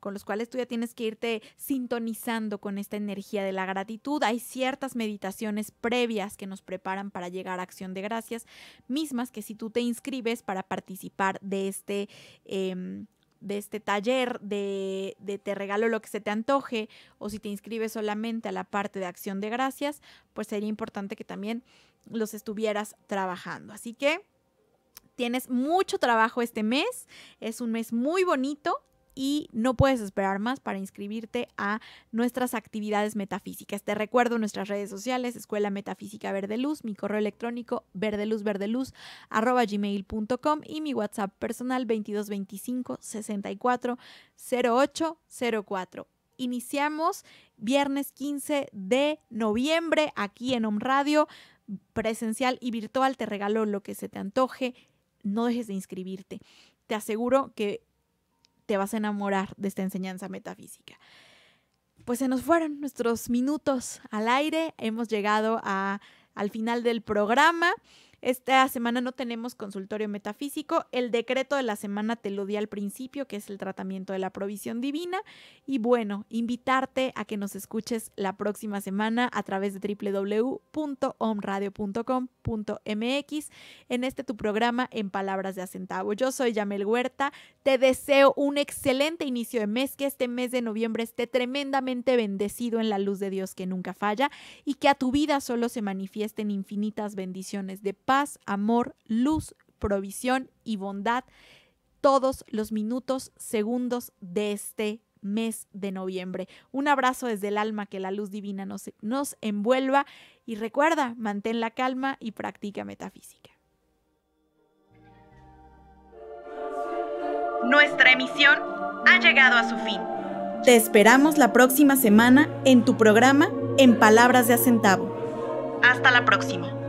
con los cuales tú ya tienes que irte sintonizando con esta energía de la gratitud. Hay ciertas meditaciones previas que nos preparan para llegar a acción de gracias, mismas que si tú te inscribes para participar de este... Em, de este taller, de, de, te regalo lo que se te antoje, o si te inscribes solamente a la parte de acción de gracias, pues sería importante que también los estuvieras trabajando. Así que tienes mucho trabajo este mes, es un mes muy bonito y no puedes esperar más para inscribirte a nuestras actividades metafísicas. Te recuerdo nuestras redes sociales, Escuela Metafísica Verde Luz, mi correo electrónico com y mi WhatsApp personal 2225 64 0804. Iniciamos viernes 15 de noviembre aquí en home Radio presencial y virtual. Te regalo lo que se te antoje. No dejes de inscribirte. Te aseguro que te vas a enamorar de esta enseñanza metafísica. Pues se nos fueron nuestros minutos al aire. Hemos llegado a, al final del programa. Esta semana no tenemos consultorio metafísico. El decreto de la semana te lo di al principio, que es el tratamiento de la provisión divina. Y bueno, invitarte a que nos escuches la próxima semana a través de www.omradio.com.mx en este tu programa en palabras de a Yo soy Yamel Huerta. Te deseo un excelente inicio de mes, que este mes de noviembre esté tremendamente bendecido en la luz de Dios que nunca falla y que a tu vida solo se manifiesten infinitas bendiciones de paz amor, luz, provisión y bondad todos los minutos, segundos de este mes de noviembre. Un abrazo desde el alma, que la luz divina nos, nos envuelva y recuerda, mantén la calma y practica metafísica. Nuestra emisión ha llegado a su fin. Te esperamos la próxima semana en tu programa En Palabras de Acentavo. Hasta la próxima.